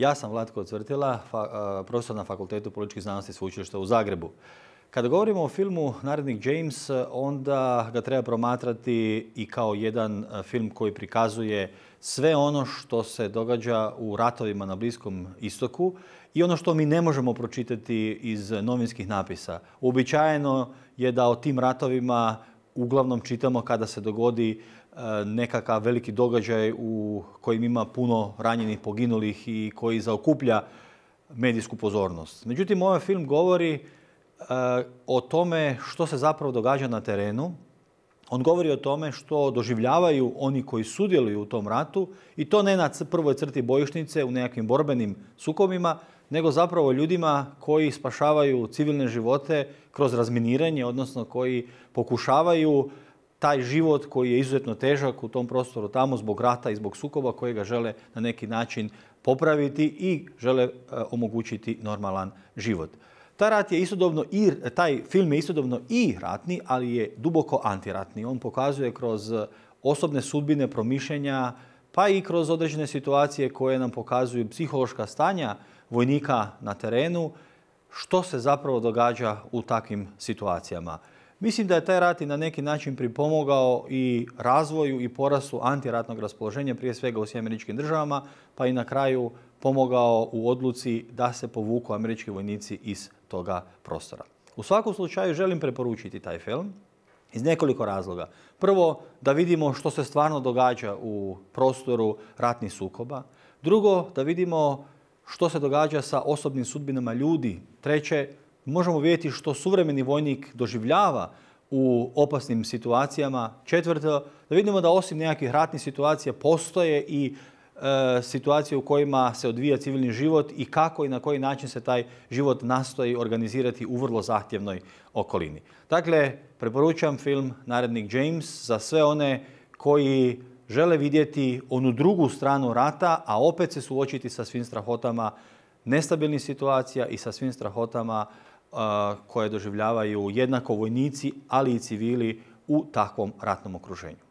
Ja sam Vlatko Cvrtila, profesor na Fakultetu političkih znanosti Sveučilišta u Zagrebu. Kada govorimo o filmu Narednik James, onda ga treba promatrati i kao jedan film koji prikazuje sve ono što se događa u ratovima na Bliskom istoku i ono što mi ne možemo pročitati iz novinskih napisa. Uobičajeno je da o tim ratovima uglavnom čitamo kada se dogodi nekakav veliki događaj u kojim ima puno ranjenih, poginulih i koji zaokuplja medijsku pozornost. Međutim, ovaj film govori e, o tome što se zapravo događa na terenu. On govori o tome što doživljavaju oni koji sudjeluju u tom ratu i to ne na prvoj crti bojišnice u nekakvim borbenim sukobima, nego zapravo ljudima koji spašavaju civilne živote kroz razminiranje, odnosno koji pokušavaju taj život koji je izuzetno težak u tom prostoru tamo zbog rata i zbog sukoba kojega žele na neki način popraviti i žele e, omogućiti normalan život. Taj, rat je istodobno i, taj film je istodobno i ratni, ali je duboko antiratni. On pokazuje kroz osobne sudbine, promišljenja, pa i kroz određene situacije koje nam pokazuju psihološka stanja vojnika na terenu, što se zapravo događa u takvim situacijama. Mislim da je taj rat i na neki način pripomogao i razvoju i porastu antiratnog raspoloženja, prije svega u američkim državama, pa i na kraju pomogao u odluci da se povuku američki vojnici iz toga prostora. U svakom slučaju želim preporučiti taj film iz nekoliko razloga. Prvo, da vidimo što se stvarno događa u prostoru ratnih sukoba. Drugo, da vidimo što se događa sa osobnim sudbinama ljudi. Treće, možemo vidjeti što suvremeni vojnik doživljava u opasnim situacijama. Četvrto, da vidimo da osim nekakvih ratnih situacija postoje i e, situacije u kojima se odvija civilni život i kako i na koji način se taj život nastoji organizirati u vrlo zahtjevnoj okolini. Dakle, preporučam film Narednik James za sve one koji žele vidjeti onu drugu stranu rata, a opet se suočiti sa svim strahotama nestabilnih situacija i sa svim strahotama koje doživljavaju jednako vojnici, ali i civili u takvom ratnom okruženju.